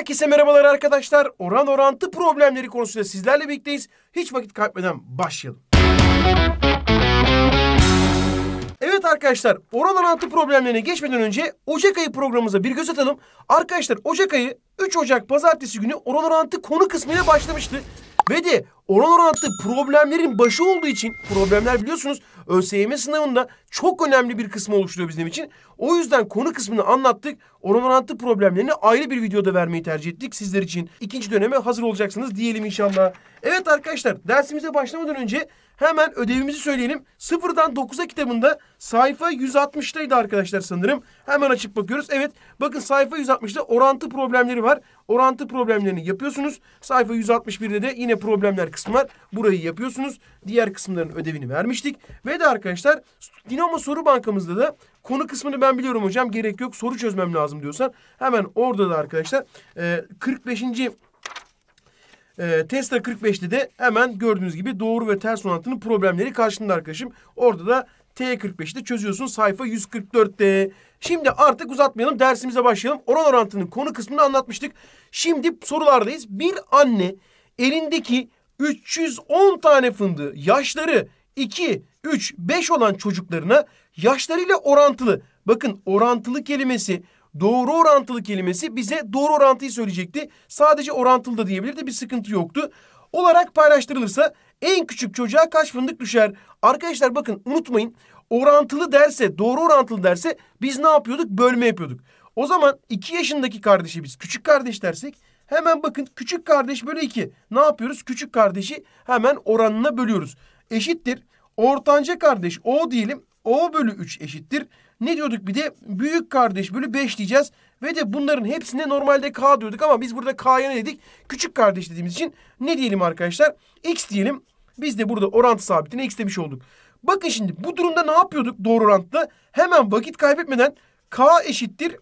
Herkese merhabalar arkadaşlar. Oran orantı problemleri konusunda sizlerle birlikteyiz. Hiç vakit kaybetmeden başlayalım. Evet arkadaşlar oran orantı problemlerine geçmeden önce Ocak ayı programımıza bir göz atalım. Arkadaşlar Ocak ayı 3 Ocak pazartesi günü oran orantı konu kısmıyla başlamıştı. Ve de oran orantı problemlerin başı olduğu için problemler biliyorsunuz ÖSYM sınavında çok önemli bir kısmı oluşturuyor bizim için. O yüzden konu kısmını anlattık. Orantı problemlerini ayrı bir videoda vermeyi tercih ettik sizler için. ikinci döneme hazır olacaksınız diyelim inşallah. Evet arkadaşlar dersimize başlamadan önce hemen ödevimizi söyleyelim. Sıfırdan 9'a kitabında sayfa 160'taydı arkadaşlar sanırım. Hemen açıp bakıyoruz. Evet bakın sayfa 160'da orantı problemleri var. Orantı problemlerini yapıyorsunuz. Sayfa 161'de de yine problemler kısmı var. Burayı yapıyorsunuz. Diğer kısımların ödevini vermiştik. Ve de arkadaşlar Dinamo soru bankamızda da Konu kısmını ben biliyorum hocam gerek yok soru çözmem lazım diyorsan hemen orada da arkadaşlar e, 45. E, Tesla 45'te de hemen gördüğünüz gibi doğru ve ters orantının problemleri karşında arkadaşım. Orada da T45'i de çözüyorsun sayfa 144'te. Şimdi artık uzatmayalım dersimize başlayalım. Oran orantının konu kısmını anlatmıştık. Şimdi sorulardayız. Bir anne elindeki 310 tane fındığı yaşları 2, 3, 5 olan çocuklarına yaşlarıyla orantılı. Bakın orantılı kelimesi doğru orantılı kelimesi bize doğru orantıyı söyleyecekti. Sadece orantılı da diyebilirdi bir sıkıntı yoktu. Olarak paylaştırılırsa en küçük çocuğa kaç fındık düşer? Arkadaşlar bakın unutmayın orantılı derse doğru orantılı derse biz ne yapıyorduk? Bölme yapıyorduk. O zaman iki yaşındaki kardeşi biz küçük kardeş dersek hemen bakın küçük kardeş bölü iki. Ne yapıyoruz? Küçük kardeşi hemen oranına bölüyoruz. Eşittir. Ortanca kardeş o diyelim o bölü 3 eşittir. Ne diyorduk bir de? Büyük kardeş bölü 5 diyeceğiz. Ve de bunların hepsine normalde K diyorduk ama biz burada K'ya ne dedik? Küçük kardeş dediğimiz için ne diyelim arkadaşlar? X diyelim. Biz de burada orantı sabitine X demiş olduk. Bakın şimdi bu durumda ne yapıyorduk doğru orantıda? Hemen vakit kaybetmeden K eşittir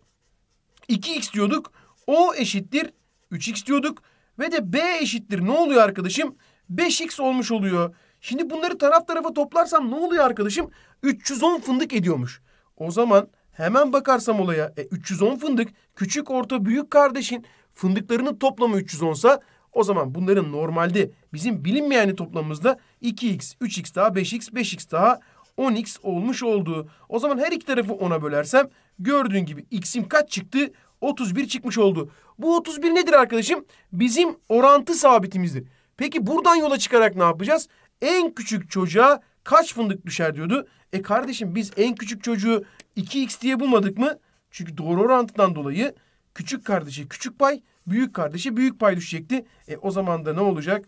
2X diyorduk. O eşittir 3X diyorduk. Ve de B eşittir ne oluyor arkadaşım? 5X olmuş oluyor. Şimdi bunları taraf tarafa toplarsam ne oluyor arkadaşım? 310 fındık ediyormuş. O zaman hemen bakarsam olaya e, 310 fındık küçük orta büyük kardeşin fındıklarının toplamı 310 sa o zaman bunların normalde bizim bilinmeyeni toplamımızda 2x, 3x daha 5x, 5x daha 10x olmuş oldu. O zaman her iki tarafı 10'a bölersem gördüğün gibi x'im kaç çıktı? 31 çıkmış oldu. Bu 31 nedir arkadaşım? Bizim orantı sabitimizdir. Peki buradan yola çıkarak ne yapacağız? En küçük çocuğa kaç fındık düşer diyordu. E kardeşim biz en küçük çocuğu 2x diye bulmadık mı? Çünkü doğru orantıdan dolayı küçük kardeşi küçük pay, büyük kardeşi büyük pay düşecekti. E o zaman da ne olacak?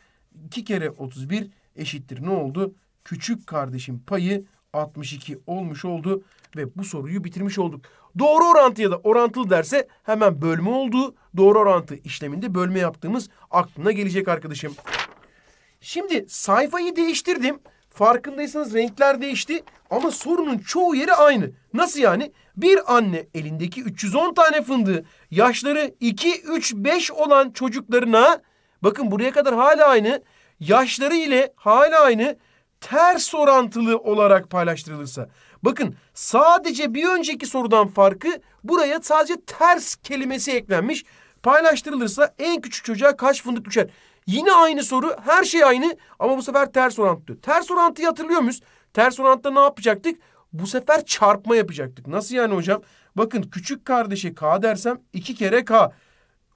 2 kere 31 eşittir ne oldu? Küçük kardeşin payı 62 olmuş oldu ve bu soruyu bitirmiş olduk. Doğru orantı ya da orantılı derse hemen bölme olduğu doğru orantı işleminde bölme yaptığımız aklına gelecek arkadaşım. Şimdi sayfayı değiştirdim. Farkındaysanız renkler değişti ama sorunun çoğu yeri aynı. Nasıl yani? Bir anne elindeki 310 tane fındığı yaşları 2, 3, 5 olan çocuklarına bakın buraya kadar hala aynı yaşları ile hala aynı ters orantılı olarak paylaştırılırsa. Bakın sadece bir önceki sorudan farkı buraya sadece ters kelimesi eklenmiş. Paylaştırılırsa en küçük çocuğa kaç fındık düşer? Yine aynı soru. Her şey aynı ama bu sefer ters orantı. Ters orantıyı hatırlıyor muyuz? Ters orantıda ne yapacaktık? Bu sefer çarpma yapacaktık. Nasıl yani hocam? Bakın küçük kardeşe K dersem iki kere K.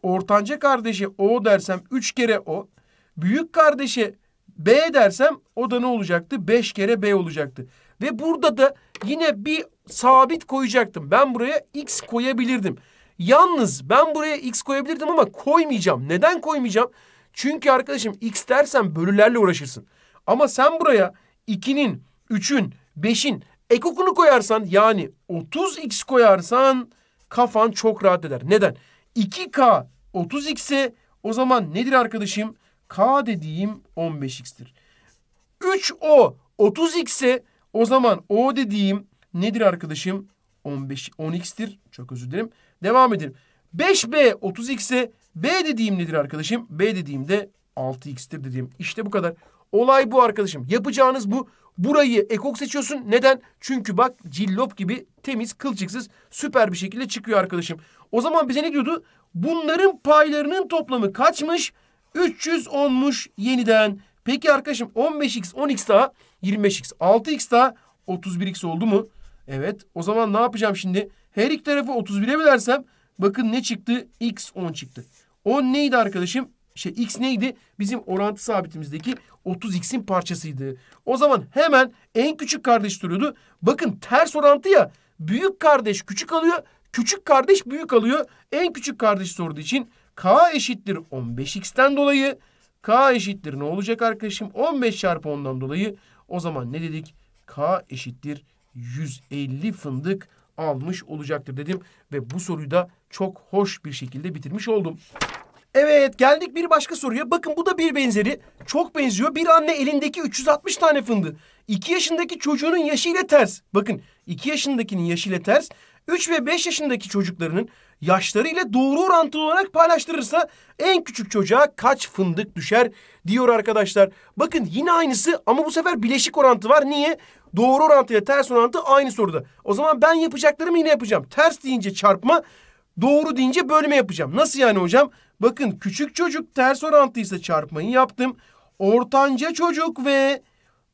Ortanca kardeşe O dersem üç kere O. Büyük kardeşe B dersem o da ne olacaktı? Beş kere B olacaktı. Ve burada da yine bir sabit koyacaktım. Ben buraya X koyabilirdim. Yalnız ben buraya X koyabilirdim ama koymayacağım. Neden koymayacağım? Çünkü arkadaşım x dersen bölülerle uğraşırsın. Ama sen buraya 2'nin, 3'ün, 5'in ekokunu koyarsan yani 30x koyarsan kafan çok rahat eder. Neden? 2k 30x'e o zaman nedir arkadaşım? K dediğim 15x'tir. 3o 30x'e o zaman o dediğim nedir arkadaşım? 15 10x'tir. Çok özür dilerim. Devam edelim. 5b 30x'e B dediğim nedir arkadaşım? B dediğim de 6x'tir dediğim. İşte bu kadar. Olay bu arkadaşım. Yapacağınız bu. Burayı ekok seçiyorsun. Neden? Çünkü bak cillop gibi temiz kılçıksız süper bir şekilde çıkıyor arkadaşım. O zaman bize ne diyordu? Bunların paylarının toplamı kaçmış? 310'muş yeniden. Peki arkadaşım 15x 10x daha 25x 6x daha 31x oldu mu? Evet. O zaman ne yapacağım şimdi? Her iki tarafı 31'e bölersem bakın ne çıktı? x 10 çıktı. O neydi arkadaşım? Şey x neydi? Bizim orantı sabitimizdeki 30x'in parçasıydı. O zaman hemen en küçük kardeş duruyordu. Bakın ters orantı ya. Büyük kardeş küçük alıyor. Küçük kardeş büyük alıyor. En küçük kardeş sorduğu için k eşittir 15x'ten dolayı k eşittir ne olacak arkadaşım? 15 çarpı 10'dan dolayı. O zaman ne dedik? k eşittir 150 fındık almış olacaktır dedim. Ve bu soruyu da çok hoş bir şekilde bitirmiş oldum. Evet geldik bir başka soruya. Bakın bu da bir benzeri. Çok benziyor. Bir anne elindeki 360 tane fındı. 2 yaşındaki çocuğunun yaşıyla ters. Bakın 2 yaşındakinin yaşıyla ters. 3 ve 5 yaşındaki çocuklarının yaşları ile doğru orantılı olarak paylaştırırsa en küçük çocuğa kaç fındık düşer diyor arkadaşlar. Bakın yine aynısı ama bu sefer bileşik orantı var. Niye? Doğru orantı ile ters orantı aynı soruda. O zaman ben yapacaklarımı yine yapacağım. Ters deyince çarpma, Doğru deyince bölme yapacağım. Nasıl yani hocam? Bakın küçük çocuk ters orantıysa çarpmayı yaptım. Ortanca çocuk ve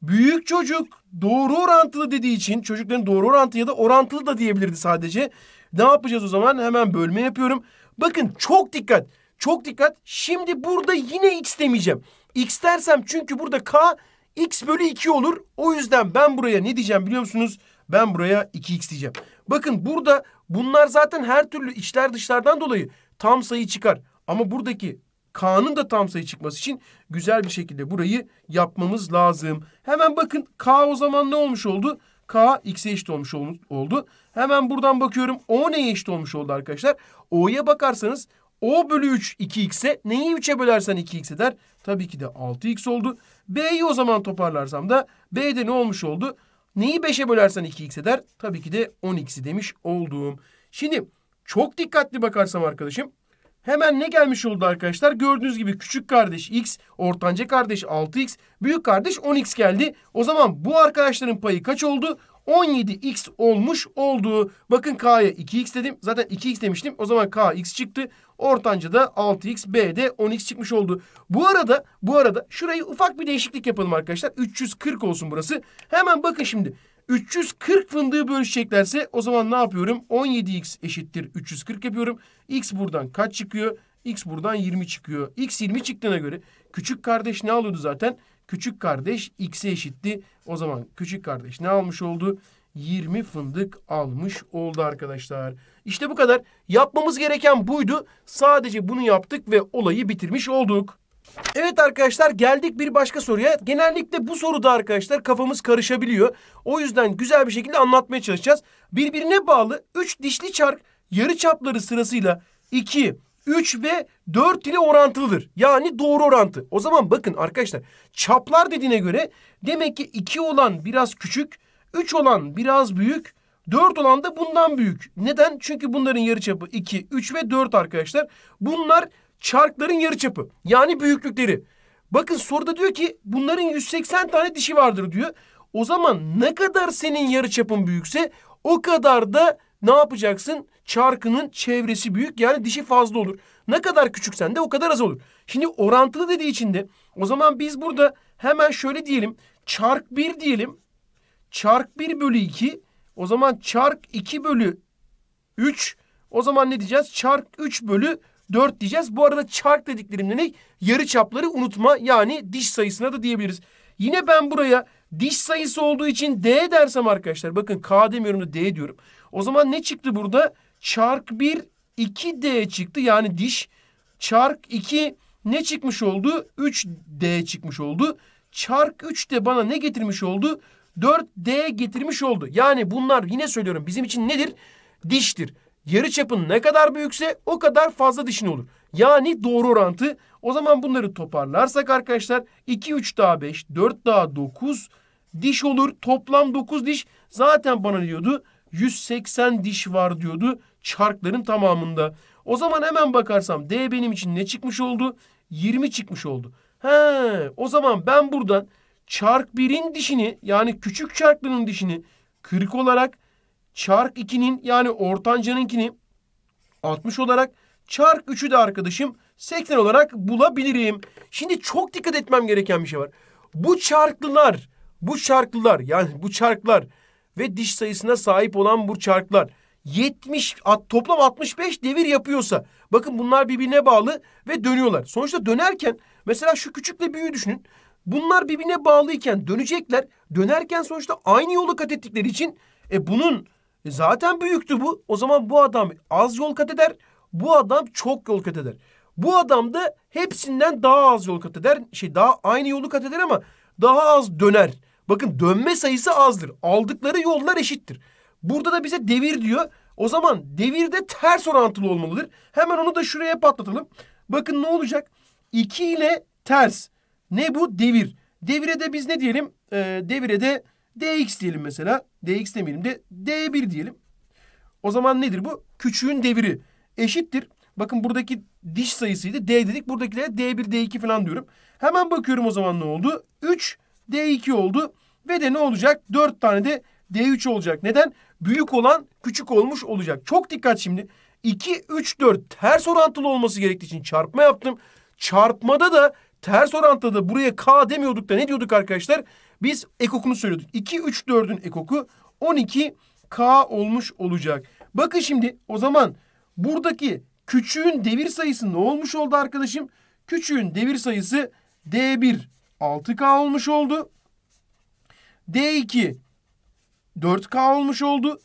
büyük çocuk doğru orantılı dediği için çocukların doğru orantı ya da orantılı da diyebilirdi sadece. Ne yapacağız o zaman? Hemen bölme yapıyorum. Bakın çok dikkat. Çok dikkat. Şimdi burada yine x demeyeceğim. X dersem çünkü burada k x bölü 2 olur. O yüzden ben buraya ne diyeceğim biliyor musunuz? Ben buraya 2x diyeceğim. Bakın burada Bunlar zaten her türlü içler dışlardan dolayı tam sayı çıkar. Ama buradaki K'nın da tam sayı çıkması için güzel bir şekilde burayı yapmamız lazım. Hemen bakın K o zaman ne olmuş oldu? K x'e eşit olmuş oldu. Hemen buradan bakıyorum O neye eşit olmuş oldu arkadaşlar? O'ya bakarsanız O bölü 3 2x'e neyi 3'e bölersen 2x eder? Tabii ki de 6x oldu. B'yi o zaman toparlarsam da B'de ne olmuş oldu? Neyi 5'e bölersen 2x eder? Tabii ki de 10x'i demiş olduğum. Şimdi çok dikkatli bakarsam arkadaşım hemen ne gelmiş oldu arkadaşlar? Gördüğünüz gibi küçük kardeş x, ortanca kardeş 6x, büyük kardeş 10x geldi. O zaman bu arkadaşların payı kaç oldu? 17x olmuş oldu. Bakın k'ya 2x dedim. Zaten 2x demiştim. O zaman k x çıktı. Ortancı da 6x, B 10x çıkmış oldu. Bu arada bu arada şurayı ufak bir değişiklik yapalım arkadaşlar. 340 olsun burası. Hemen bakın şimdi. 340 fındığı bölüşeceklerse o zaman ne yapıyorum? 17x eşittir 340 yapıyorum. X buradan kaç çıkıyor? X buradan 20 çıkıyor. X 20 çıktığına göre küçük kardeş ne alıyordu zaten? Küçük kardeş x'e eşitti. O zaman küçük kardeş ne almış oldu? 20 fındık almış oldu arkadaşlar. İşte bu kadar. Yapmamız gereken buydu. Sadece bunu yaptık ve olayı bitirmiş olduk. Evet arkadaşlar geldik bir başka soruya. Genellikle bu soruda arkadaşlar kafamız karışabiliyor. O yüzden güzel bir şekilde anlatmaya çalışacağız. Birbirine bağlı 3 dişli çark yarı çapları sırasıyla 2, 3 ve 4 ile orantılıdır. Yani doğru orantı. O zaman bakın arkadaşlar çaplar dediğine göre demek ki 2 olan biraz küçük, 3 olan biraz büyük, 4 olan da bundan büyük. Neden? Çünkü bunların yarıçapı 2, 3 ve 4 arkadaşlar. Bunlar çarkların yarıçapı. Yani büyüklükleri. Bakın soruda diyor ki bunların 180 tane dişi vardır diyor. O zaman ne kadar senin yarıçapın büyükse o kadar da ne yapacaksın? Çarkının çevresi büyük yani dişi fazla olur. Ne kadar küçüksen de o kadar az olur. Şimdi orantılı dediği için de o zaman biz burada hemen şöyle diyelim. Çark 1 diyelim çark 1 bölü 2. O zaman çark 2 bölü 3. O zaman ne diyeceğiz? Çark 3 bölü 4 diyeceğiz. Bu arada çark dediklerimde ne? Yarı çapları unutma. Yani diş sayısına da diyebiliriz. Yine ben buraya diş sayısı olduğu için D dersem arkadaşlar. Bakın K demiyorum da D diyorum. O zaman ne çıktı burada? Çark 1 2D çıktı. Yani diş. Çark 2 ne çıkmış oldu? 3D çıkmış oldu. Çark 3 de bana ne getirmiş oldu? 4D getirmiş oldu. Yani bunlar yine söylüyorum bizim için nedir? Diştir. Yarı çapın ne kadar büyükse o kadar fazla dişin olur. Yani doğru orantı. O zaman bunları toparlarsak arkadaşlar 2 3 daha 5 4 daha 9 diş olur. Toplam 9 diş zaten bana diyordu 180 diş var diyordu çarkların tamamında. O zaman hemen bakarsam D benim için ne çıkmış oldu? 20 çıkmış oldu. He, o zaman ben buradan çark 1'in dişini yani küçük çarklının dişini kırık olarak çark 2'nin yani ortancanınkini 60 olarak çark 3'ü de arkadaşım 80 olarak bulabilirim. Şimdi çok dikkat etmem gereken bir şey var. Bu çarklılar, bu çarklılar yani bu çarklar ve diş sayısına sahip olan bu çarklar 70 toplam 65 devir yapıyorsa bakın bunlar birbirine bağlı ve dönüyorlar. Sonuçta dönerken mesela şu küçükle büyüğü düşünün. Bunlar birbirine bağlıyken dönecekler. Dönerken sonuçta aynı yolu kat ettikleri için e, bunun e, zaten büyüktü bu. O zaman bu adam az yol kat eder. Bu adam çok yol kat eder. Bu adam da hepsinden daha az yol kat eder. Şey daha aynı yolu kat eder ama daha az döner. Bakın dönme sayısı azdır. Aldıkları yollar eşittir. Burada da bize devir diyor. O zaman devirde ters orantılı olmalıdır. Hemen onu da şuraya patlatalım. Bakın ne olacak? 2 ile ters ne bu? Devir. Devire de biz ne diyelim? Ee, devire de dx diyelim mesela. dx demeyelim de d1 diyelim. O zaman nedir bu? Küçüğün deviri eşittir. Bakın buradaki diş sayısıydı. D dedik. Buradakilere D1, D2 falan diyorum. Hemen bakıyorum o zaman ne oldu? 3 D2 oldu. Ve de ne olacak? 4 tane de D3 olacak. Neden? Büyük olan küçük olmuş olacak. Çok dikkat şimdi. 2, 3, 4 ters orantılı olması gerektiği için çarpma yaptım. Çarpmada da ters orantıda buraya K demiyorduk da ne diyorduk arkadaşlar? Biz ekokunu söylüyorduk. 2, 3, 4'ün ekoku 12 K olmuş olacak. Bakın şimdi o zaman buradaki küçüğün devir sayısı ne olmuş oldu arkadaşım? Küçüğün devir sayısı D1 6K olmuş oldu. D2 4K olmuş oldu.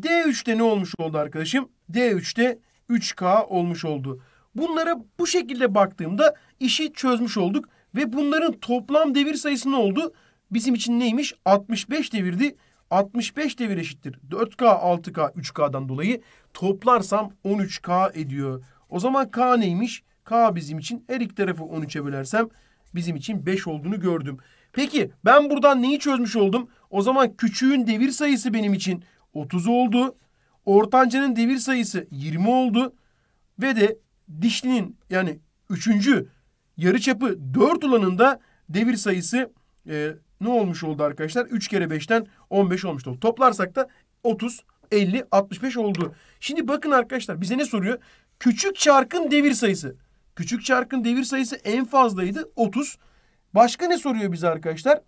D3'te ne olmuş oldu arkadaşım? D3'te 3K olmuş oldu. Bunlara bu şekilde baktığımda işi çözmüş olduk ve bunların toplam devir sayısı ne oldu? Bizim için neymiş? 65 devirdi. 65 devir eşittir. 4K, 6K, 3K'dan dolayı toplarsam 13K ediyor. O zaman K neymiş? K bizim için her iki tarafı 13'e bölersem bizim için 5 olduğunu gördüm. Peki ben buradan neyi çözmüş oldum? O zaman küçüğün devir sayısı benim için 30 oldu. Ortancanın devir sayısı 20 oldu. Ve de dişlinin yani üçüncü yarı çapı dört olanında devir sayısı e, ne olmuş oldu arkadaşlar? Üç kere 5'ten 15 olmuş oldu. Toplarsak da otuz, elli, altmış beş oldu. Şimdi bakın arkadaşlar bize ne soruyor? Küçük çarkın devir sayısı. Küçük çarkın devir sayısı en fazlaydı otuz. Başka ne soruyor bize arkadaşlar?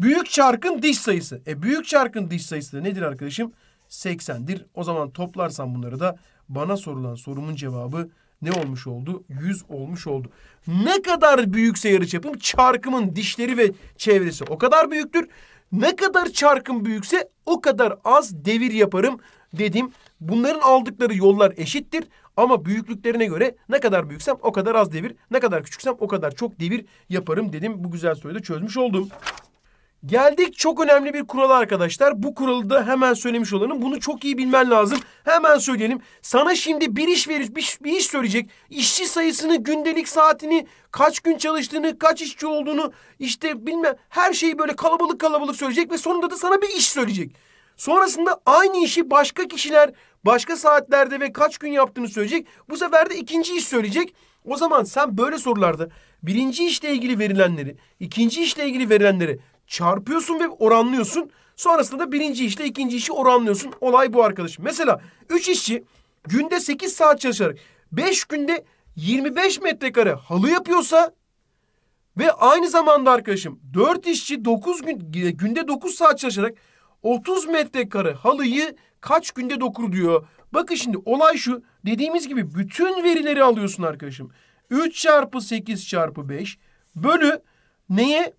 Büyük çarkın diş sayısı. E büyük çarkın diş sayısı nedir arkadaşım? 80'dir. O zaman toplarsam bunları da bana sorulan sorumun cevabı ne olmuş oldu? 100 olmuş oldu. Ne kadar büyükse yarı çapım çarkımın dişleri ve çevresi o kadar büyüktür. Ne kadar çarkım büyükse o kadar az devir yaparım dedim. Bunların aldıkları yollar eşittir ama büyüklüklerine göre ne kadar büyüksem o kadar az devir, ne kadar küçüksem o kadar çok devir yaparım dedim. Bu güzel soruyu da çözmüş oldum. Geldik çok önemli bir kurala arkadaşlar. Bu kuralı da hemen söylemiş olalım. Bunu çok iyi bilmen lazım. Hemen söyleyelim. Sana şimdi bir iş verir, bir, bir iş söyleyecek. İşçi sayısını, gündelik saatini, kaç gün çalıştığını, kaç işçi olduğunu, işte bilmem her şeyi böyle kalabalık kalabalık söyleyecek ve sonunda da sana bir iş söyleyecek. Sonrasında aynı işi başka kişiler başka saatlerde ve kaç gün yaptığını söyleyecek. Bu sefer de ikinci iş söyleyecek. O zaman sen böyle sorularda birinci işle ilgili verilenleri, ikinci işle ilgili verilenleri çarpıyorsun ve oranlıyorsun. Sonrasında da birinci işle ikinci işi oranlıyorsun. Olay bu arkadaş. Mesela üç işçi günde sekiz saat çalışarak beş günde 25 metrekare halı yapıyorsa ve aynı zamanda arkadaşım dört işçi dokuz gün günde dokuz saat çalışarak 30 metrekare halıyı kaç günde dokur diyor. Bakın şimdi olay şu. Dediğimiz gibi bütün verileri alıyorsun arkadaşım. 3 çarpı 8 çarpı 5 bölü neye?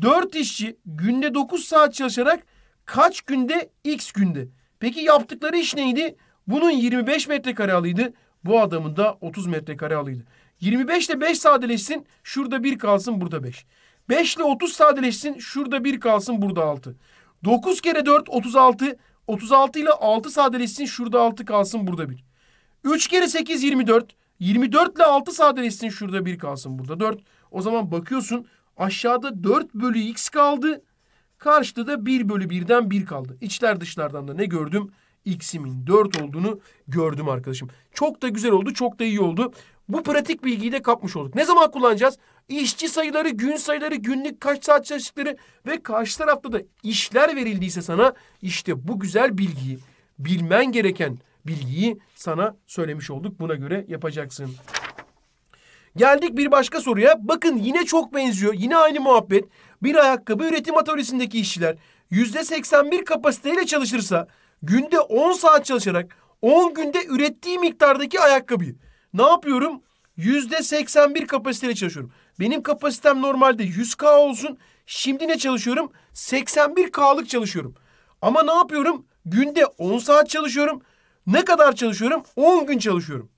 4 işçi günde 9 saat çalışarak kaç günde? X günde. Peki yaptıkları iş neydi? Bunun 25 metrekare alıydı. Bu adamın da 30 metrekare alıydı. 25 ile 5 sadeleşsin. Şurada 1 kalsın burada 5. 5 ile 30 sadeleşsin. Şurada 1 kalsın burada 6. 9 kere 4 36. 36 ile 6 sadeleşsin. Şurada 6 kalsın burada 1. 3 kere 8 24. 24 ile 6 sadeleşsin. Şurada 1 kalsın burada 4. O zaman bakıyorsun Aşağıda 4 bölü x kaldı. Karşıda da 1 bölü 1'den 1 kaldı. İçler dışlardan da ne gördüm? X'imin 4 olduğunu gördüm arkadaşım. Çok da güzel oldu, çok da iyi oldu. Bu pratik bilgiyi de kapmış olduk. Ne zaman kullanacağız? İşçi sayıları, gün sayıları, günlük kaç saat çalıştıkları ve karşı tarafta da işler verildiyse sana işte bu güzel bilgiyi, bilmen gereken bilgiyi sana söylemiş olduk. Buna göre yapacaksın. Geldik bir başka soruya. Bakın yine çok benziyor. Yine aynı muhabbet. Bir ayakkabı üretim atölyesindeki işçiler yüzde 81 kapasiteyle çalışırsa günde 10 saat çalışarak 10 günde ürettiği miktardaki ayakkabıyı ne yapıyorum? Yüzde 81 kapasiteyle çalışıyorum. Benim kapasitem normalde 100K olsun. Şimdi ne çalışıyorum? 81K'lık çalışıyorum. Ama ne yapıyorum? Günde 10 saat çalışıyorum. Ne kadar çalışıyorum? 10 gün çalışıyorum.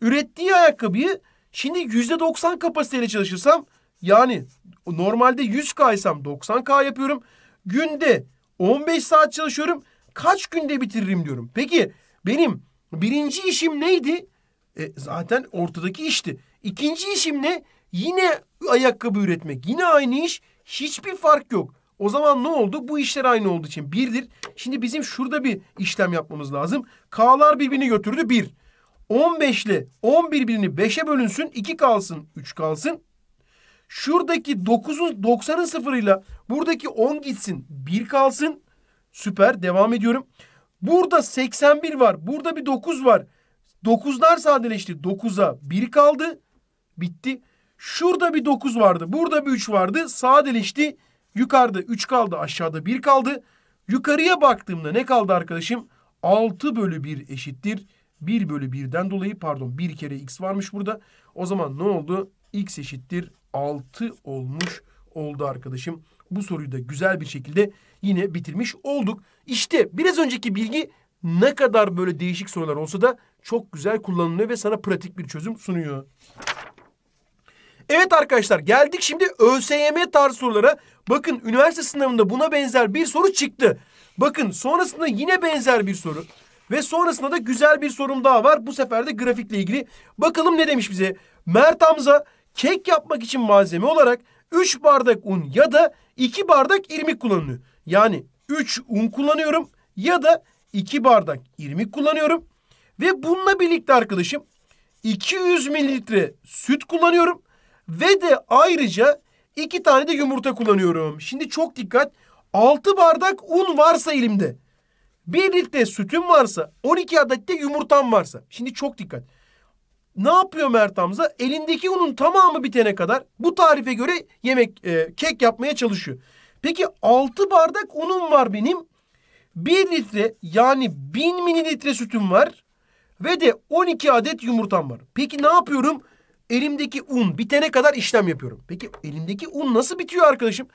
Ürettiği ayakkabıyı Şimdi %90 kapasiteyle çalışırsam yani normalde 100K isem 90K yapıyorum. Günde 15 saat çalışıyorum. Kaç günde bitiririm diyorum. Peki benim birinci işim neydi? E, zaten ortadaki işti. İkinci işim ne? Yine ayakkabı üretmek. Yine aynı iş. Hiçbir fark yok. O zaman ne oldu? Bu işler aynı olduğu için birdir. Şimdi bizim şurada bir işlem yapmamız lazım. K'lar birbirini götürdü bir. 15'li 11 birini 5'e bölünsün 2 kalsın 3 kalsın. Şuradaki 9'un 90'ın sıfırıyla buradaki 10 gitsin 1 kalsın. Süper devam ediyorum. Burada 81 var burada bir 9 var. 9'lar sadeleşti 9'a 1 kaldı bitti. Şurada bir 9 vardı burada bir 3 vardı sadeleşti. Yukarıda 3 kaldı aşağıda 1 kaldı. Yukarıya baktığımda ne kaldı arkadaşım? 6 bölü 1 eşittir 1 bölü 1'den dolayı pardon 1 kere x varmış burada. O zaman ne oldu? x eşittir 6 olmuş oldu arkadaşım. Bu soruyu da güzel bir şekilde yine bitirmiş olduk. İşte biraz önceki bilgi ne kadar böyle değişik sorular olsa da çok güzel kullanılıyor ve sana pratik bir çözüm sunuyor. Evet arkadaşlar geldik şimdi ÖSYM tarz sorulara. Bakın üniversite sınavında buna benzer bir soru çıktı. Bakın sonrasında yine benzer bir soru. Ve sonrasında da güzel bir sorum daha var. Bu sefer de grafikle ilgili. Bakalım ne demiş bize? Mert Hamza kek yapmak için malzeme olarak 3 bardak un ya da 2 bardak irmik kullanılıyor. Yani 3 un kullanıyorum ya da 2 bardak irmik kullanıyorum. Ve bununla birlikte arkadaşım 200 mililitre süt kullanıyorum. Ve de ayrıca 2 tane de yumurta kullanıyorum. Şimdi çok dikkat. 6 bardak un varsa elimde. 1 litre sütüm varsa 12 adet de yumurtam varsa. Şimdi çok dikkat. Ne yapıyor Mert Hamza? Elindeki unun tamamı bitene kadar bu tarife göre yemek e, kek yapmaya çalışıyor. Peki 6 bardak unum var benim. 1 litre yani 1000 mililitre sütüm var ve de 12 adet yumurtam var. Peki ne yapıyorum? Elimdeki un bitene kadar işlem yapıyorum. Peki elimdeki un nasıl bitiyor arkadaşım?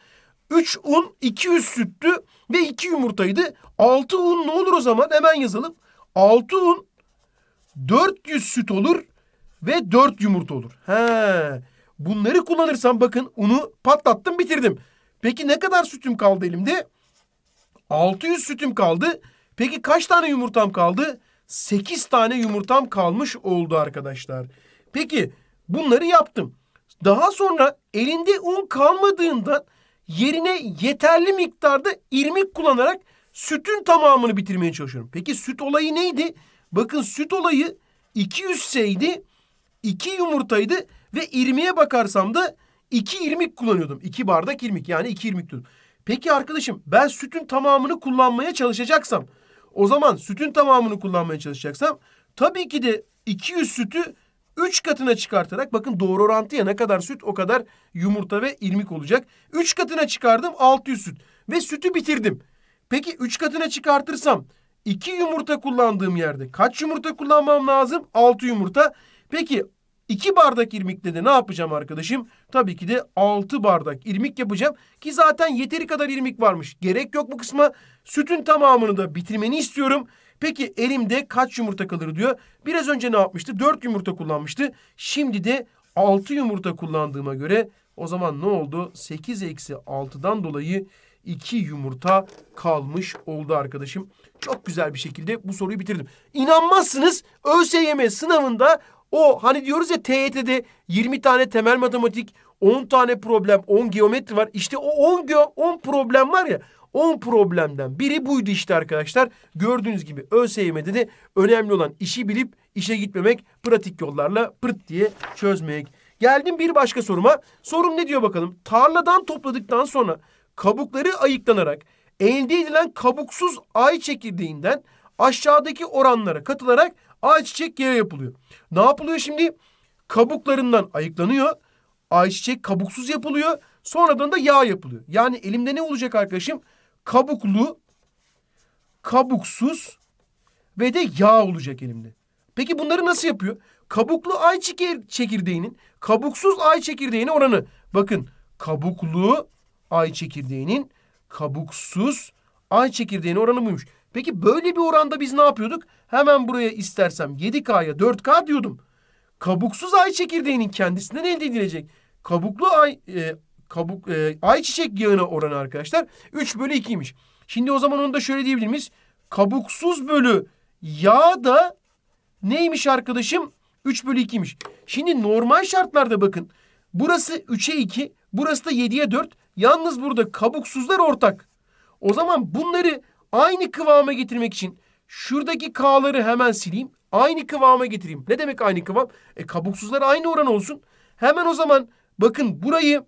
3 un 200 süttü ve iki yumurtaydı. Altı un ne olur o zaman? Hemen yazalım. Altı un 400 süt olur ve dört yumurta olur. He. Bunları kullanırsam bakın unu patlattım bitirdim. Peki ne kadar sütüm kaldı elimde? 600 sütüm kaldı. Peki kaç tane yumurtam kaldı? 8 tane yumurtam kalmış oldu arkadaşlar. Peki bunları yaptım. Daha sonra elinde un kalmadığından yerine yeterli miktarda irmik kullanarak sütün tamamını bitirmeye çalışıyorum. Peki süt olayı neydi? Bakın süt olayı 200 seydi, 2 yumurtaydı ve irmiğe bakarsam da 2 irmik kullanıyordum. 2 bardak irmik yani 2 irmik diyordum. Peki arkadaşım ben sütün tamamını kullanmaya çalışacaksam o zaman sütün tamamını kullanmaya çalışacaksam tabii ki de 200 sütü 3 katına çıkartarak bakın doğru orantıya ne kadar süt o kadar yumurta ve irmik olacak. 3 katına çıkardım 600 süt ve sütü bitirdim. Peki 3 katına çıkartırsam 2 yumurta kullandığım yerde kaç yumurta kullanmam lazım? 6 yumurta. Peki 2 bardak irmikle de ne yapacağım arkadaşım? Tabii ki de 6 bardak irmik yapacağım ki zaten yeteri kadar irmik varmış. Gerek yok bu kısma. Sütün tamamını da bitirmeni istiyorum. Peki elimde kaç yumurta kalır diyor. Biraz önce ne yapmıştı? Dört yumurta kullanmıştı. Şimdi de altı yumurta kullandığıma göre o zaman ne oldu? Sekiz eksi altıdan dolayı iki yumurta kalmış oldu arkadaşım. Çok güzel bir şekilde bu soruyu bitirdim. İnanmazsınız ÖSYM sınavında o hani diyoruz ya TYT'de 20 tane temel matematik, 10 tane problem, 10 geometri var. İşte o 10 10 problem var ya 10 problemden biri buydu işte arkadaşlar. Gördüğünüz gibi ÖSYM'de de önemli olan işi bilip işe gitmemek, pratik yollarla pırt diye çözmek. Geldim bir başka soruma. Sorum ne diyor bakalım? Tarladan topladıktan sonra kabukları ayıklanarak elde edilen kabuksuz ay çekirdeğinden aşağıdaki oranlara katılarak ayçiçek yağı yapılıyor. Ne yapılıyor şimdi? Kabuklarından ayıklanıyor. Ayçiçek kabuksuz yapılıyor. Sonradan da yağ yapılıyor. Yani elimde ne olacak arkadaşım? kabuklu, kabuksuz ve de yağ olacak elimde. Peki bunları nasıl yapıyor? Kabuklu ay çekirdeğinin kabuksuz ay çekirdeğinin oranı. Bakın kabuklu ay çekirdeğinin kabuksuz ay çekirdeğinin oranı buymuş. Peki böyle bir oranda biz ne yapıyorduk? Hemen buraya istersem 7K'ya 4K diyordum. Kabuksuz ay çekirdeğinin kendisinden elde edilecek kabuklu ay e, kabuk e, ayçiçek yağına oranı arkadaşlar 3 bölü 2'ymiş. Şimdi o zaman onu da şöyle diyebilir miyiz? Kabuksuz bölü yağ da neymiş arkadaşım? 3 bölü 2'ymiş. Şimdi normal şartlarda bakın. Burası 3'e 2, burası da 7'ye 4. Yalnız burada kabuksuzlar ortak. O zaman bunları aynı kıvama getirmek için şuradaki K'ları hemen sileyim. Aynı kıvama getireyim. Ne demek aynı kıvam? E kabuksuzlar aynı oran olsun. Hemen o zaman bakın burayı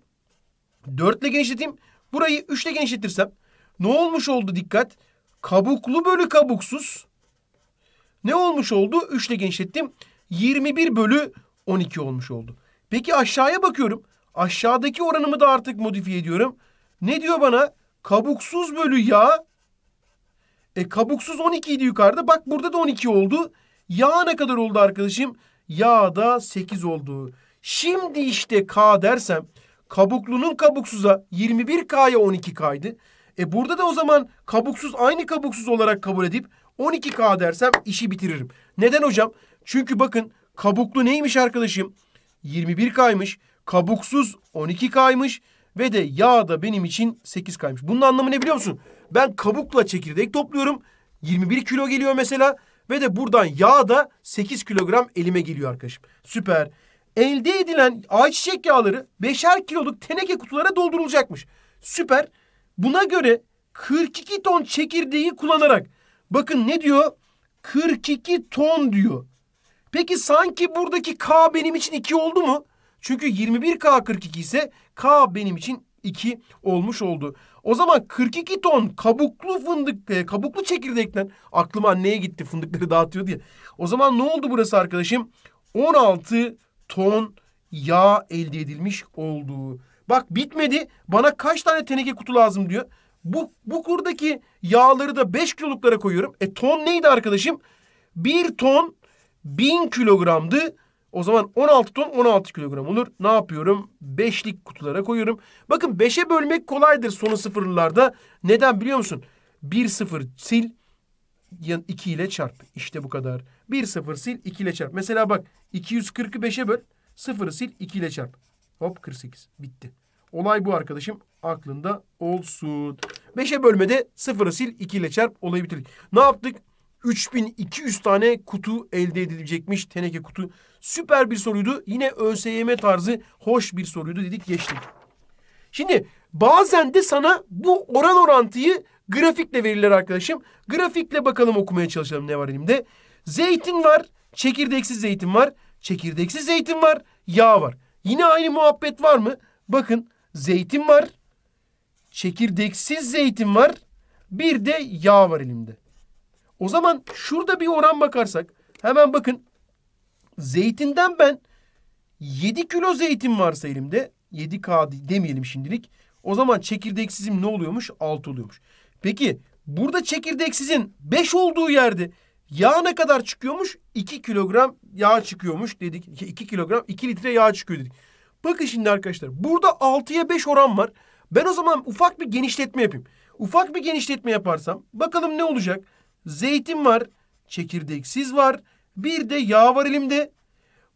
4 ile genişleteyim. Burayı 3 ile genişletirsem ne olmuş oldu dikkat? Kabuklu bölü kabuksuz. Ne olmuş oldu? 3 ile genişlettim. 21 bölü 12 olmuş oldu. Peki aşağıya bakıyorum. Aşağıdaki oranımı da artık modifiye ediyorum. Ne diyor bana? Kabuksuz bölü yağ. E kabuksuz 12 idi yukarıda. Bak burada da 12 oldu. Yağ ne kadar oldu arkadaşım? Yağ da 8 oldu. Şimdi işte K dersem Kabuklunun kabuksuza 21K'ya 12K'ydı. E burada da o zaman kabuksuz aynı kabuksuz olarak kabul edip 12K dersem işi bitiririm. Neden hocam? Çünkü bakın kabuklu neymiş arkadaşım? 21K'ymış. Kabuksuz 12K'ymış. Ve de yağ da benim için 8K'ymış. Bunun anlamı ne biliyor musun? Ben kabukla çekirdek topluyorum. 21 kilo geliyor mesela. Ve de buradan yağ da 8 kilogram elime geliyor arkadaşım. Süper elde edilen ayçiçek yağları beşer kiloluk teneke kutulara doldurulacakmış. Süper. Buna göre 42 ton çekirdeği kullanarak bakın ne diyor? 42 ton diyor. Peki sanki buradaki K benim için 2 oldu mu? Çünkü 21K 42 ise K benim için 2 olmuş oldu. O zaman 42 ton kabuklu fındık, e, kabuklu çekirdekten aklıma neye gitti fındıkları dağıtıyor diye. O zaman ne oldu burası arkadaşım? 16 ton yağ elde edilmiş olduğu. Bak bitmedi. Bana kaç tane teneke kutu lazım diyor. Bu, bu kurdaki yağları da 5 kiloluklara koyuyorum. E ton neydi arkadaşım? 1 ton 1000 kilogramdı. O zaman 16 ton 16 kilogram olur. Ne yapıyorum? Beşlik kutulara koyuyorum. Bakın beşe bölmek kolaydır sonu sıfırlarda. Neden biliyor musun? Bir sıfır sil, 2 ile çarp. İşte bu kadar. 1 0 sil 2 ile çarp. Mesela bak 240'ı böl. 0'ı sil 2 ile çarp. Hop 48. Bitti. Olay bu arkadaşım. Aklında olsun. 5'e bölmede 0'ı sil 2 ile çarp. Olayı bitirdik. Ne yaptık? 3200 tane kutu elde edilecekmiş. Teneke kutu. Süper bir soruydu. Yine ÖSYM tarzı hoş bir soruydu dedik geçtik. Şimdi bazen de sana bu oran orantıyı grafikle verirler arkadaşım. Grafikle bakalım okumaya çalışalım ne var elimde. Zeytin var. Çekirdeksiz zeytin var. Çekirdeksiz zeytin var. Yağ var. Yine aynı muhabbet var mı? Bakın zeytin var. Çekirdeksiz zeytin var. Bir de yağ var elimde. O zaman şurada bir oran bakarsak hemen bakın zeytinden ben 7 kilo zeytin varsa elimde 7K demeyelim şimdilik. O zaman çekirdeksizim ne oluyormuş? 6 oluyormuş. Peki burada çekirdeksizin 5 olduğu yerde Yağ ne kadar çıkıyormuş? 2 kilogram yağ çıkıyormuş dedik. 2 kilogram 2 litre yağ çıkıyor dedik. Bakın şimdi arkadaşlar burada 6'ya 5 oran var. Ben o zaman ufak bir genişletme yapayım. Ufak bir genişletme yaparsam bakalım ne olacak? Zeytin var, çekirdeksiz var, bir de yağ var elimde.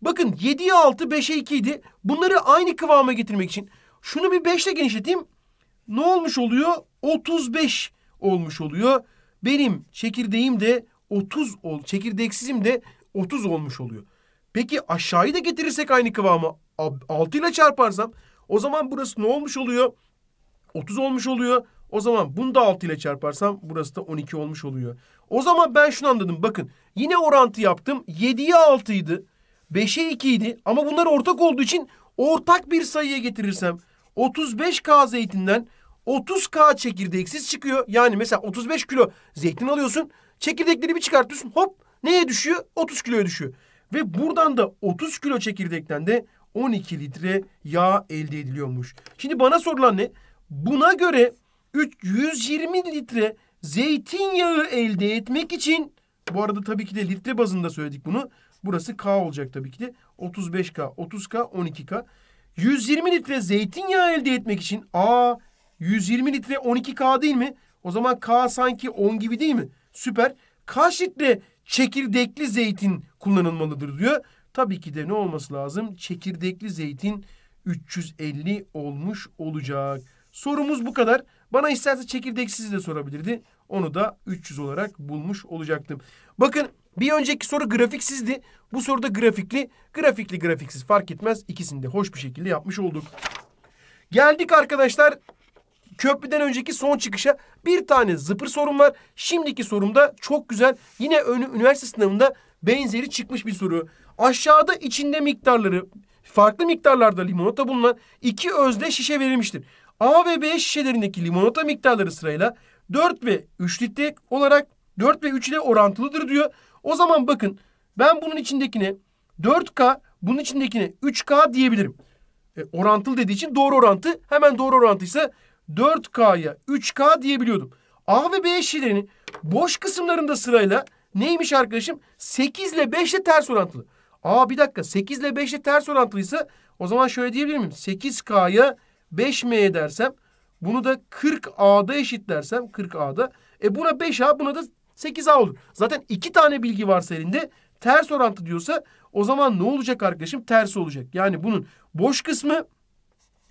Bakın 7'ye 6, 5'e 2 idi. Bunları aynı kıvama getirmek için şunu bir 5 ile genişleteyim. Ne olmuş oluyor? 35 olmuş oluyor. Benim çekirdeğim de 30 ol çekirdeksizim de 30 olmuş oluyor. Peki aşağıyı da getirirsek aynı kıvama 6 ile çarparsam o zaman burası ne olmuş oluyor? 30 olmuş oluyor. O zaman bunu da 6 ile çarparsam burası da 12 olmuş oluyor. O zaman ben şunu anladım. Bakın yine orantı yaptım. 7'ye 6 idi. 5'e 2 idi. Ama bunlar ortak olduğu için ortak bir sayıya getirirsem 35K zeytinden 30K çekirdeksiz çıkıyor. Yani mesela 35 kilo zeytin alıyorsun. Çekirdekleri bir çıkartıyorsun hop neye düşüyor? 30 kiloya düşüyor. Ve buradan da 30 kilo çekirdekten de 12 litre yağ elde ediliyormuş. Şimdi bana sorulan ne? Buna göre 120 litre zeytinyağı elde etmek için bu arada tabii ki de litre bazında söyledik bunu. Burası K olacak tabii ki de. 35K, 30K, 12K. 120 litre zeytinyağı elde etmek için a 120 litre 12K değil mi? O zaman K sanki 10 gibi değil mi? Süper. Kaç çekirdekli zeytin kullanılmalıdır diyor. Tabii ki de ne olması lazım? Çekirdekli zeytin 350 olmuş olacak. Sorumuz bu kadar. Bana isterse çekirdeksiz de sorabilirdi. Onu da 300 olarak bulmuş olacaktım. Bakın bir önceki soru grafiksizdi. Bu soruda grafikli, grafikli grafiksiz fark etmez. İkisini de hoş bir şekilde yapmış olduk. Geldik arkadaşlar Köprüden önceki son çıkışa bir tane zıpır sorum var. Şimdiki sorumda çok güzel. Yine ön, üniversite sınavında benzeri çıkmış bir soru. Aşağıda içinde miktarları farklı miktarlarda limonata bulunan iki özde şişe verilmiştir. A ve B şişelerindeki limonata miktarları sırayla 4 ve 3 litre olarak 4 ve 3 ile orantılıdır diyor. O zaman bakın ben bunun içindekine 4K bunun içindekine 3K diyebilirim. E, orantılı dediği için doğru orantı. Hemen doğru orantıysa 4K'ya 3K diyebiliyordum. A ve B eşilerini boş kısımlarında sırayla neymiş arkadaşım? 8 ile 5 ile ters orantılı. Aa bir dakika 8 ile 5 ile ters orantılıysa o zaman şöyle diyebilir miyim? 8K'ya 5M dersem bunu da 40A'da eşitlersem 40A'da e buna 5A buna da 8A olur. Zaten iki tane bilgi varsa elinde ters orantı diyorsa o zaman ne olacak arkadaşım? ters olacak. Yani bunun boş kısmı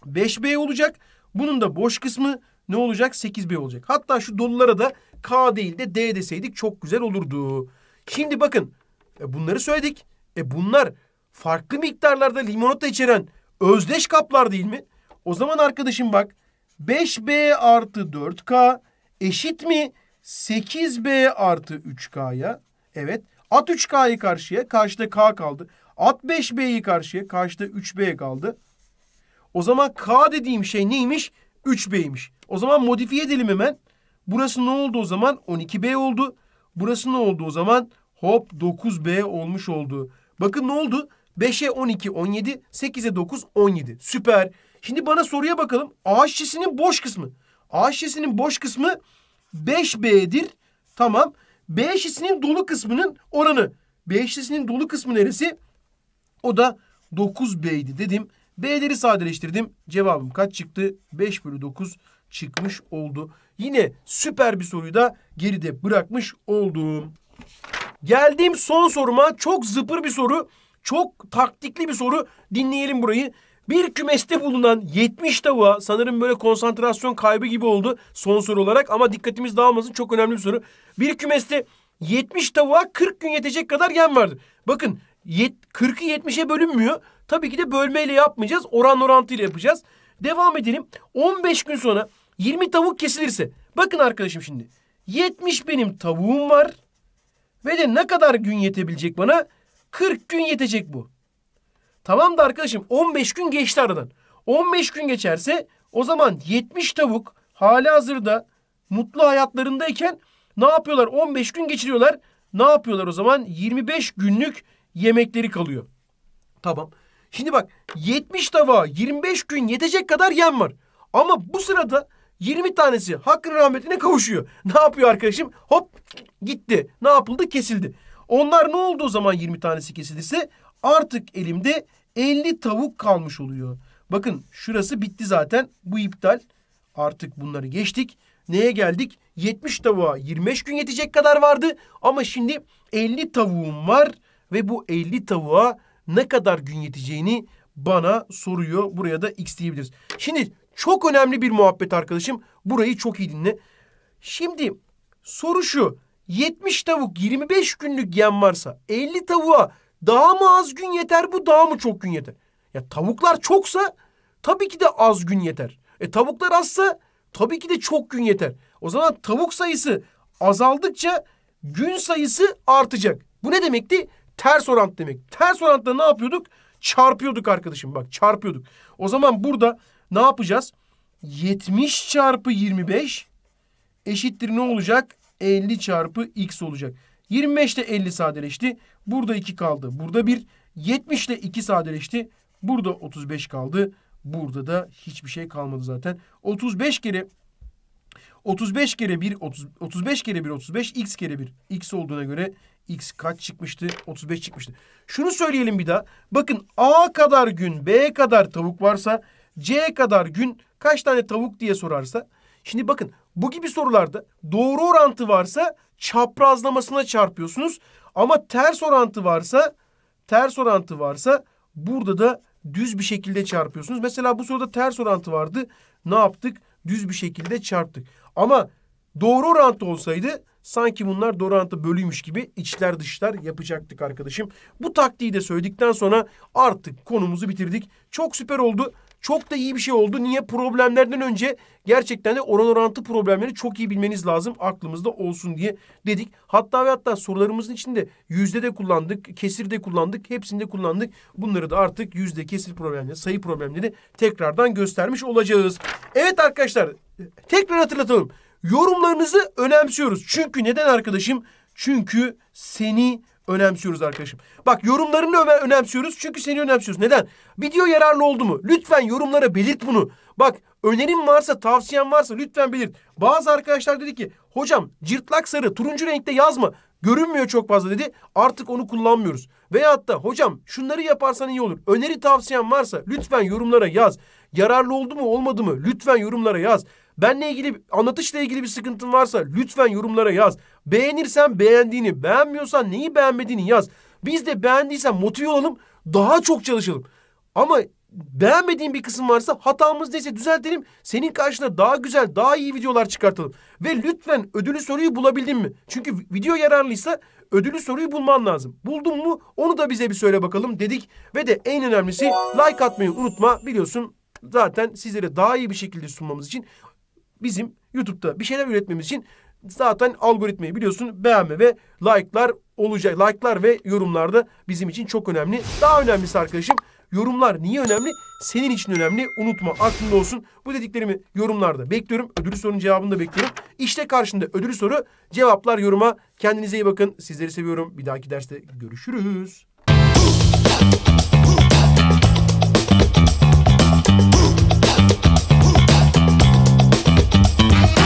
5B olacak. Bunun da boş kısmı ne olacak? 8B olacak. Hatta şu dolulara da K değil de D deseydik çok güzel olurdu. Şimdi bakın e bunları söyledik. E bunlar farklı miktarlarda limonata içeren özdeş kaplar değil mi? O zaman arkadaşım bak 5B artı 4K eşit mi 8B artı 3K'ya? Evet. At 3K'yı karşıya. Karşıda K kaldı. At 5B'yi karşıya. Karşıda 3B kaldı. O zaman K dediğim şey neymiş? 3B'ymiş. O zaman modifiye edelim hemen. Burası ne oldu o zaman? 12B oldu. Burası ne oldu o zaman? Hop 9B olmuş oldu. Bakın ne oldu? 5'e 12 17, 8'e 9 17. Süper. Şimdi bana soruya bakalım. A şişesinin boş kısmı. A şişesinin boş kısmı 5B'dir. Tamam. B şişesinin dolu kısmının oranı. B şişesinin dolu kısmı neresi? O da 9B'ydi dedim. B'leri sadeleştirdim. Cevabım kaç çıktı? 5 bölü 9 çıkmış oldu. Yine süper bir soruyu da geride bırakmış oldum. Geldiğim son soruma çok zıpır bir soru. Çok taktikli bir soru. Dinleyelim burayı. Bir kümeste bulunan 70 tavuğa sanırım böyle konsantrasyon kaybı gibi oldu son soru olarak ama dikkatimiz dağılmasın çok önemli bir soru. Bir kümeste 70 tavuğa 40 gün yetecek kadar yem vardır. Bakın 40'ı 70'e bölünmüyor. Tabii ki de bölmeyle yapmayacağız. Oran orantıyla yapacağız. Devam edelim. 15 gün sonra 20 tavuk kesilirse. Bakın arkadaşım şimdi. 70 benim tavuğum var. Ve de ne kadar gün yetebilecek bana? 40 gün yetecek bu. Tamam da arkadaşım 15 gün geçti aradan. 15 gün geçerse o zaman 70 tavuk hali hazırda mutlu hayatlarındayken ne yapıyorlar? 15 gün geçiriyorlar. Ne yapıyorlar o zaman? 25 günlük yemekleri kalıyor. Tamam. Şimdi bak 70 tava 25 gün yetecek kadar yem var. Ama bu sırada 20 tanesi hakkın rahmetine kavuşuyor. Ne yapıyor arkadaşım? Hop gitti. Ne yapıldı? Kesildi. Onlar ne oldu o zaman 20 tanesi kesilirse? Artık elimde 50 tavuk kalmış oluyor. Bakın şurası bitti zaten. Bu iptal. Artık bunları geçtik. Neye geldik? 70 tavuğa 25 gün yetecek kadar vardı. Ama şimdi 50 tavuğum var ve bu 50 tavuğa ne kadar gün yeteceğini bana soruyor. Buraya da x diyebiliriz. Şimdi çok önemli bir muhabbet arkadaşım. Burayı çok iyi dinle. Şimdi soru şu. 70 tavuk 25 günlük yem varsa 50 tavuğa daha mı az gün yeter bu daha mı çok gün yeter? Ya tavuklar çoksa tabii ki de az gün yeter. E tavuklar azsa tabii ki de çok gün yeter. O zaman tavuk sayısı azaldıkça gün sayısı artacak. Bu ne demekti? Ters orant demek. Ters orantta ne yapıyorduk? Çarpıyorduk arkadaşım bak çarpıyorduk. O zaman burada ne yapacağız? 70 çarpı 25 eşittir ne olacak? 50 çarpı x olacak. 25 ile 50 sadeleşti. Burada 2 kaldı. Burada 1. 70 ile 2 sadeleşti. Burada 35 kaldı. Burada da hiçbir şey kalmadı zaten. 35 kere 35 kere 1 30, 35 kere 1 35 x kere 1 x olduğuna göre X kaç çıkmıştı? 35 çıkmıştı. Şunu söyleyelim bir daha. Bakın A kadar gün, B kadar tavuk varsa, C kadar gün kaç tane tavuk diye sorarsa. Şimdi bakın bu gibi sorularda doğru orantı varsa çaprazlamasına çarpıyorsunuz. Ama ters orantı varsa, ters orantı varsa burada da düz bir şekilde çarpıyorsunuz. Mesela bu soruda ters orantı vardı. Ne yaptık? Düz bir şekilde çarptık. Ama doğru orantı olsaydı Sanki bunlar Dorant'ı bölüymüş gibi içler dışlar yapacaktık arkadaşım. Bu taktiği de söyledikten sonra artık konumuzu bitirdik. Çok süper oldu. Çok da iyi bir şey oldu. Niye? Problemlerden önce gerçekten de oran orantı problemlerini çok iyi bilmeniz lazım. Aklımızda olsun diye dedik. Hatta ve hatta sorularımızın içinde yüzde de kullandık, kesir de kullandık, hepsinde kullandık. Bunları da artık yüzde kesir problemleri, sayı problemleri tekrardan göstermiş olacağız. Evet arkadaşlar tekrar hatırlatalım. Yorumlarınızı önemsiyoruz. Çünkü neden arkadaşım? Çünkü seni önemsiyoruz arkadaşım. Bak yorumlarını önemsiyoruz çünkü seni önemsiyoruz. Neden? Video yararlı oldu mu? Lütfen yorumlara belirt bunu. Bak önerim varsa, tavsiyen varsa lütfen belirt. Bazı arkadaşlar dedi ki hocam cırtlak sarı turuncu renkte yazma. Görünmüyor çok fazla dedi. Artık onu kullanmıyoruz. Veyahut da hocam şunları yaparsan iyi olur. Öneri tavsiyen varsa lütfen yorumlara yaz. Yararlı oldu mu olmadı mı lütfen yorumlara yaz. Benle ilgili anlatışla ilgili bir sıkıntın varsa lütfen yorumlara yaz. Beğenirsen beğendiğini, beğenmiyorsan neyi beğenmediğini yaz. Biz de beğendiysen motive olalım, daha çok çalışalım. Ama beğenmediğin bir kısım varsa hatamız neyse düzeltelim. Senin karşına daha güzel, daha iyi videolar çıkartalım. Ve lütfen ödülü soruyu bulabildin mi? Çünkü video yararlıysa ödülü soruyu bulman lazım. Buldun mu onu da bize bir söyle bakalım dedik. Ve de en önemlisi like atmayı unutma. Biliyorsun zaten sizlere daha iyi bir şekilde sunmamız için bizim YouTube'da bir şeyler üretmemiz için zaten algoritmayı biliyorsun beğenme ve like'lar olacak. Like'lar ve yorumlar da bizim için çok önemli. Daha önemlisi arkadaşım yorumlar niye önemli? Senin için önemli. Unutma aklında olsun. Bu dediklerimi yorumlarda bekliyorum. Ödülü sorunun cevabını da bekliyorum. İşte karşında ödülü soru cevaplar yoruma. Kendinize iyi bakın. Sizleri seviyorum. Bir dahaki derste görüşürüz. Thank you.